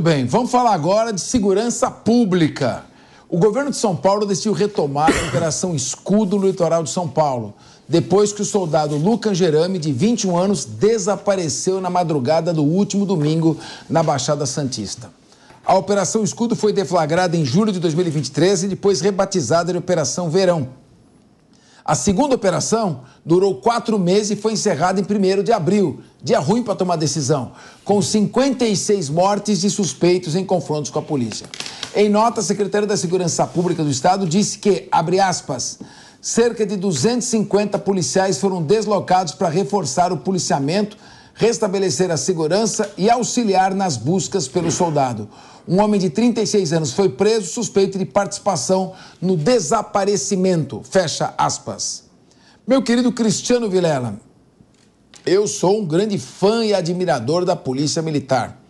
Muito bem, vamos falar agora de segurança pública. O governo de São Paulo decidiu retomar a operação Escudo no litoral de São Paulo, depois que o soldado Lucas Gerame, de 21 anos, desapareceu na madrugada do último domingo na Baixada Santista. A Operação Escudo foi deflagrada em julho de 2023 e depois rebatizada de Operação Verão. A segunda operação durou quatro meses e foi encerrada em 1 de abril. Dia ruim para tomar decisão, com 56 mortes de suspeitos em confrontos com a polícia. Em nota, a secretária da Segurança Pública do Estado disse que, abre aspas, cerca de 250 policiais foram deslocados para reforçar o policiamento restabelecer a segurança e auxiliar nas buscas pelo soldado. Um homem de 36 anos foi preso suspeito de participação no desaparecimento. Fecha aspas. Meu querido Cristiano Vilela, eu sou um grande fã e admirador da Polícia Militar.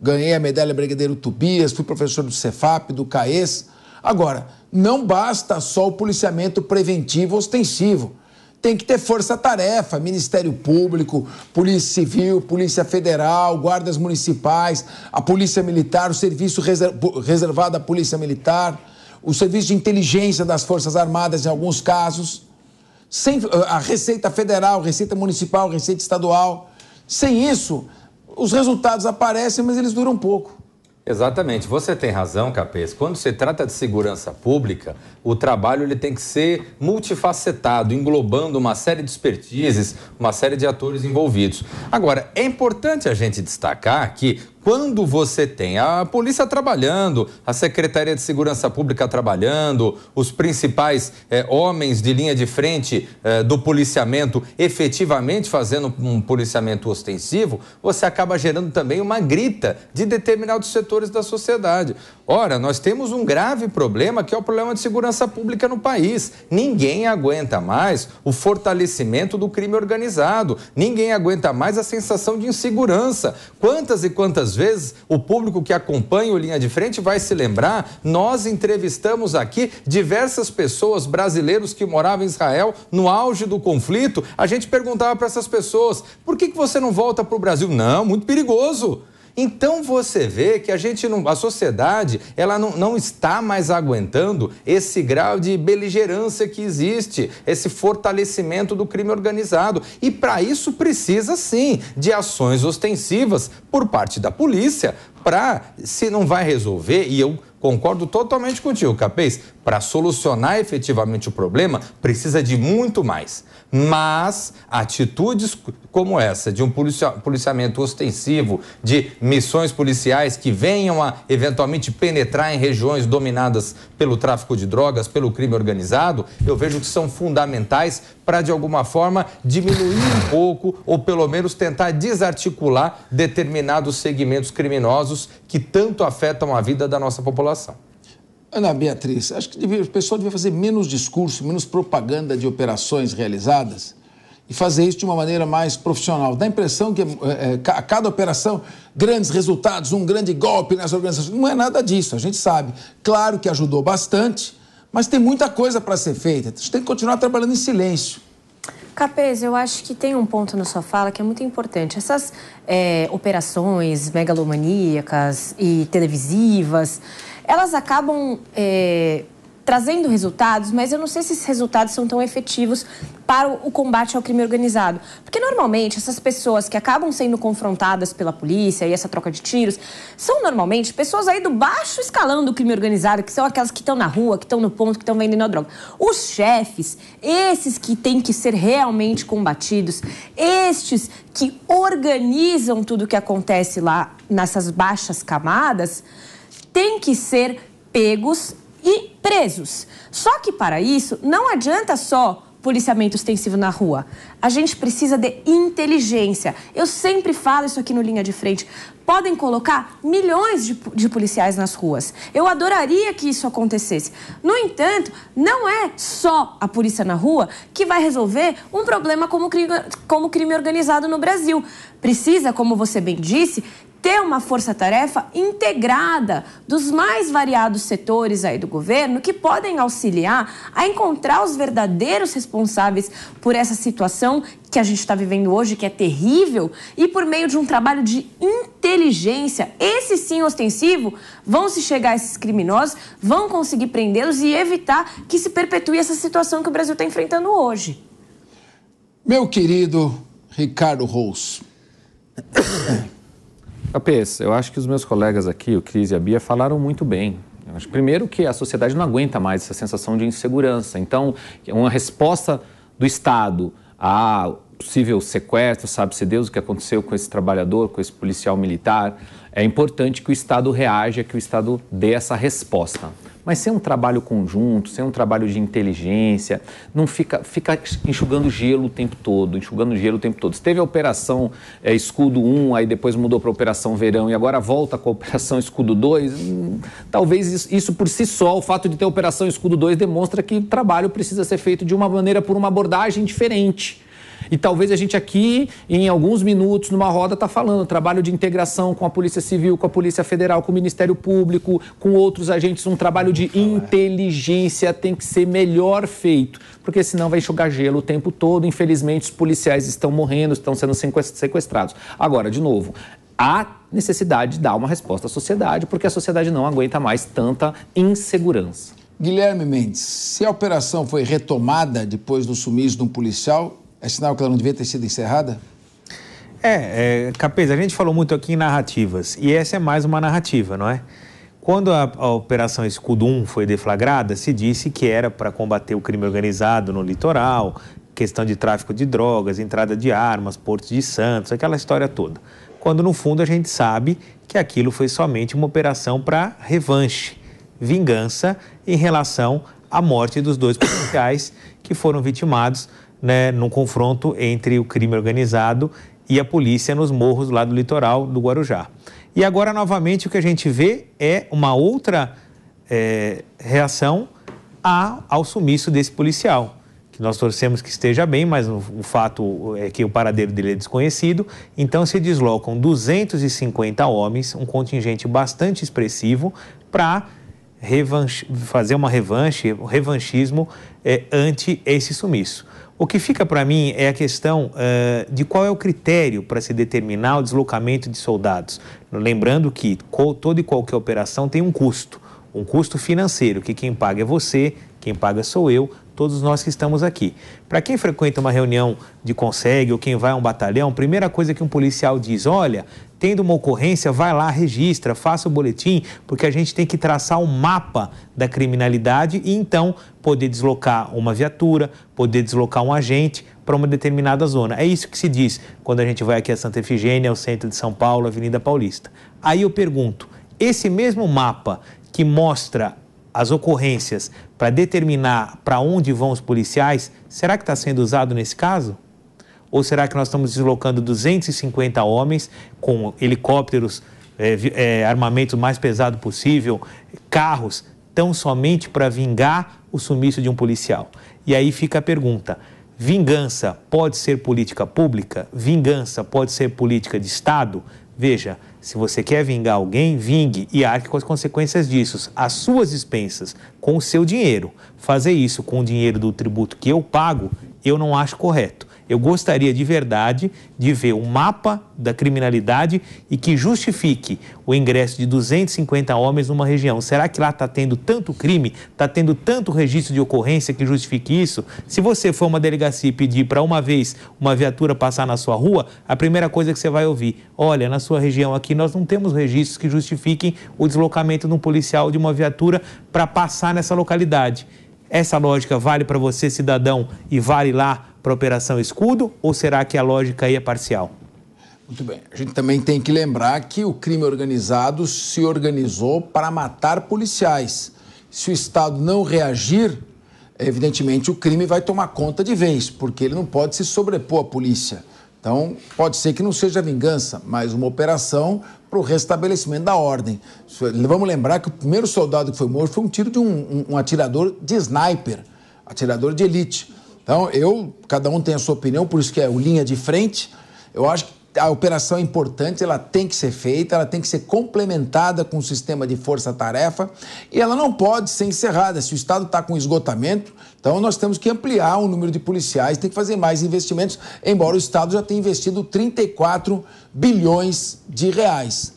Ganhei a medalha Brigadeiro Tobias, fui professor do Cefap, do CAES. Agora, não basta só o policiamento preventivo ostensivo tem que ter força-tarefa, Ministério Público, Polícia Civil, Polícia Federal, guardas municipais, a Polícia Militar, o serviço reservado à Polícia Militar, o serviço de inteligência das Forças Armadas em alguns casos, sem eh, a Receita Federal, Receita Municipal, Receita Estadual. Sem isso, os resultados aparecem, mas eles duram pouco. Exatamente, você tem razão, Capês. Quando se trata de segurança pública, o trabalho ele tem que ser multifacetado, englobando uma série de expertises, uma série de atores envolvidos. Agora, é importante a gente destacar que quando você tem a polícia trabalhando, a Secretaria de Segurança Pública trabalhando, os principais é, homens de linha de frente é, do policiamento efetivamente fazendo um policiamento ostensivo, você acaba gerando também uma grita de determinados setores da sociedade. Ora, nós temos um grave problema que é o problema de segurança pública no país. Ninguém aguenta mais o fortalecimento do crime organizado, ninguém aguenta mais a sensação de insegurança. Quantas e quantas Muitas vezes o público que acompanha o Linha de Frente vai se lembrar, nós entrevistamos aqui diversas pessoas brasileiros que moravam em Israel no auge do conflito. A gente perguntava para essas pessoas: por que, que você não volta para o Brasil? Não, muito perigoso. Então você vê que a gente não, a sociedade, ela não, não está mais aguentando esse grau de beligerância que existe, esse fortalecimento do crime organizado. E para isso precisa sim de ações ostensivas por parte da polícia, para, se não vai resolver, e eu concordo totalmente contigo, Capês, para solucionar efetivamente o problema, precisa de muito mais. Mas atitudes como essa, de um policiamento ostensivo, de missões policiais que venham a eventualmente penetrar em regiões dominadas pelo tráfico de drogas, pelo crime organizado, eu vejo que são fundamentais para, de alguma forma, diminuir um pouco ou pelo menos tentar desarticular determinados segmentos criminosos casos que tanto afetam a vida da nossa população. Ana Beatriz, acho que o pessoal devia fazer menos discurso, menos propaganda de operações realizadas e fazer isso de uma maneira mais profissional. Dá a impressão que é, é a cada operação, grandes resultados, um grande golpe nas organizações. Não é nada disso, a gente sabe. Claro que ajudou bastante, mas tem muita coisa para ser feita. A gente tem que continuar trabalhando em silêncio. Capês, eu acho que tem um ponto na sua fala que é muito importante. Essas é, operações megalomaníacas e televisivas, elas acabam é, trazendo resultados, mas eu não sei se esses resultados são tão efetivos para o combate ao crime organizado. Porque normalmente essas pessoas que acabam sendo confrontadas pela polícia e essa troca de tiros são normalmente pessoas aí do baixo escalão do crime organizado, que são aquelas que estão na rua, que estão no ponto, que estão vendendo a droga. Os chefes, esses que têm que ser realmente combatidos, estes que organizam tudo o que acontece lá nessas baixas camadas, têm que ser pegos e presos. Só que para isso não adianta só policiamento extensivo na rua. A gente precisa de inteligência. Eu sempre falo isso aqui no Linha de Frente. Podem colocar milhões de, de, policiais nas ruas. Eu adoraria que isso acontecesse. No entanto, não é só a polícia na rua que vai resolver um problema como crime, como crime organizado no Brasil. Precisa, como você bem disse, ter uma força-tarefa integrada dos mais variados setores aí do governo que podem auxiliar a encontrar os verdadeiros responsáveis por essa situação que a gente está vivendo hoje, que é terrível, e por meio de um trabalho de inteligência, esse sim ostensivo, vão se chegar a esses criminosos, vão conseguir prendê-los e evitar que se perpetue essa situação que o Brasil está enfrentando hoje. Meu querido Ricardo Rous, Capês, eu acho que os meus colegas aqui, o Cris e a Bia, falaram muito bem. Primeiro que a sociedade não aguenta mais essa sensação de insegurança. Então, é uma resposta do Estado a possível sequestro, sabe-se Deus o que aconteceu com esse trabalhador, com esse policial militar, é importante que o Estado reaja, que o Estado dê essa resposta. Mas sem um trabalho conjunto, sem um trabalho de inteligência, não fica, fica enxugando gelo o tempo todo, enxugando gelo o tempo todo. Se teve a operação é, escudo 1, aí depois mudou para a operação verão e agora volta com a operação escudo 2, hum, talvez isso, isso por si só, o fato de ter a operação escudo 2 demonstra que o trabalho precisa ser feito de uma maneira por uma abordagem diferente. E talvez a gente aqui, em alguns minutos, numa roda, está falando trabalho de integração com a Polícia Civil, com a Polícia Federal, com o Ministério Público, com outros agentes, um trabalho de inteligência tem que ser melhor feito, porque senão vai enxugar gelo o tempo todo. Infelizmente, os policiais estão morrendo, estão sendo sequestrados. Agora, de novo, há necessidade de dar uma resposta à sociedade, porque a sociedade não aguenta mais tanta insegurança. Guilherme Mendes, se a operação foi retomada depois do sumiço de um policial, é sinal que ela não devia ter sido encerrada? É, é Capês, a gente falou muito aqui em narrativas, e essa é mais uma narrativa, não é? Quando a, a Operação Escudo 1 foi deflagrada, se disse que era para combater o crime organizado no litoral, questão de tráfico de drogas, entrada de armas, portos de Santos, aquela história toda. Quando no fundo a gente sabe que aquilo foi somente uma operação para revanche, vingança em relação à morte dos dois policiais que foram vitimados né, num confronto entre o crime organizado e a polícia nos morros lá do litoral do Guarujá. E agora, novamente, o que a gente vê é uma outra é, reação a, ao sumiço desse policial. Que nós torcemos que esteja bem, mas o, o fato é que o paradeiro dele é desconhecido. Então, se deslocam 250 homens, um contingente bastante expressivo, para fazer uma revanche, um revanchismo é, ante esse sumiço. O que fica para mim é a questão uh, de qual é o critério para se determinar o deslocamento de soldados. Lembrando que toda e qualquer operação tem um custo, um custo financeiro, que quem paga é você, quem paga sou eu, todos nós que estamos aqui. Para quem frequenta uma reunião de consegue ou quem vai a um batalhão, primeira coisa que um policial diz: olha, tendo uma ocorrência, vai lá, registra, faça o boletim, porque a gente tem que traçar o um mapa da criminalidade e então poder deslocar uma viatura, poder deslocar um agente para uma determinada zona. É isso que se diz quando a gente vai aqui a Santa Efigênia, ao centro de São Paulo, Avenida Paulista. Aí eu pergunto: esse mesmo mapa que mostra as ocorrências para determinar para onde vão os policiais, será que está sendo usado nesse caso? Ou será que nós estamos deslocando 250 homens com helicópteros, é, é, armamento mais pesado possível, carros, tão somente para vingar o sumiço de um policial? E aí fica a pergunta: Vingança pode ser política pública? Vingança pode ser política de Estado? Veja, se você quer vingar alguém, vingue e arque com as consequências disso, às suas expensas, com o seu dinheiro. Fazer isso com o dinheiro do tributo que eu pago, eu não acho correto. Eu gostaria de verdade de ver um mapa da criminalidade e que justifique o ingresso de 250 homens numa região. Será que lá está tendo tanto crime, está tendo tanto registro de ocorrência que justifique isso? Se você for uma delegacia e pedir para uma vez uma viatura passar na sua rua, a primeira coisa que você vai ouvir: olha, na sua região aqui nós não temos registros que justifiquem o deslocamento de um policial de uma viatura para passar nessa localidade. Essa lógica vale para você, cidadão, e vale lá para a Operação Escudo ou será que a lógica aí é parcial? Muito bem. A gente também tem que lembrar que o crime organizado se organizou para matar policiais. Se o Estado não reagir, evidentemente o crime vai tomar conta de vez, porque ele não pode se sobrepor à polícia. Então, pode ser que não seja vingança, mas uma operação para o restabelecimento da ordem. É, vamos lembrar que o primeiro soldado que foi morto foi um tiro de um, um, um atirador de sniper, atirador de elite. Então, eu, cada um tem a sua opinião, por isso que é o linha de frente. Eu acho que a operação é importante, ela tem que ser feita, ela tem que ser complementada com o sistema de força-tarefa e ela não pode ser encerrada. Se o Estado está com esgotamento, então nós temos que ampliar o número de policiais, tem que fazer mais investimentos, embora o Estado já tenha investido 34 bilhões de reais.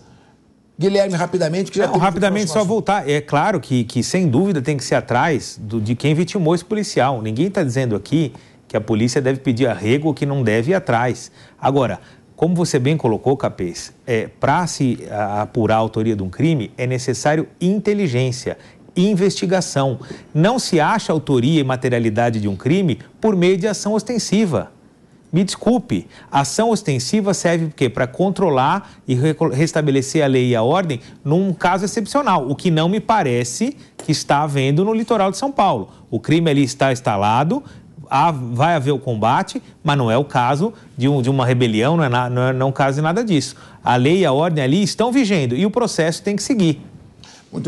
Guilherme, rapidamente. Que já Não, rapidamente, só voltar. É claro que, que, sem dúvida, tem que ser atrás do, de quem vitimou esse policial. Ninguém está dizendo aqui que a polícia deve pedir arrego ou que não deve ir atrás. Agora, como você bem colocou, Capês, é, para se apurar a autoria de um crime é necessário inteligência, investigação. Não se acha autoria e materialidade de um crime por meio de ação ostensiva. Me desculpe, a ação ostensiva serve porque para controlar e restabelecer a lei e a ordem num caso excepcional, o que não me parece que está havendo no litoral de São Paulo. O crime ali está instalado, há, vai haver o combate, mas não é o caso de, um, de uma rebelião, não é, na, não é não é caso de nada disso. A lei e a ordem ali estão vigendo e o processo tem que seguir. Muito bem.